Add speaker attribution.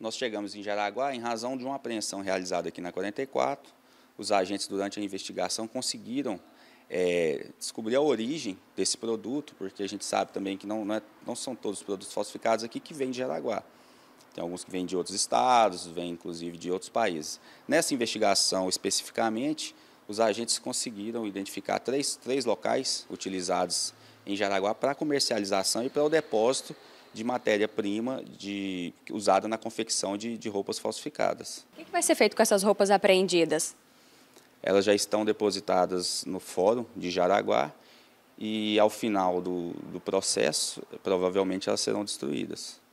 Speaker 1: Nós chegamos em Jaraguá em razão de uma apreensão realizada aqui na 44. Os agentes, durante a investigação, conseguiram é, descobrir a origem desse produto, porque a gente sabe também que não, não, é, não são todos os produtos falsificados aqui que vêm de Jaraguá. Tem alguns que vêm de outros estados, vêm inclusive de outros países. Nessa investigação especificamente, os agentes conseguiram identificar três, três locais utilizados em Jaraguá para comercialização e para o depósito de matéria-prima de, usada na confecção de, de roupas falsificadas.
Speaker 2: O que vai ser feito com essas roupas apreendidas?
Speaker 1: Elas já estão depositadas no Fórum de Jaraguá e, ao final do, do processo, provavelmente elas serão destruídas.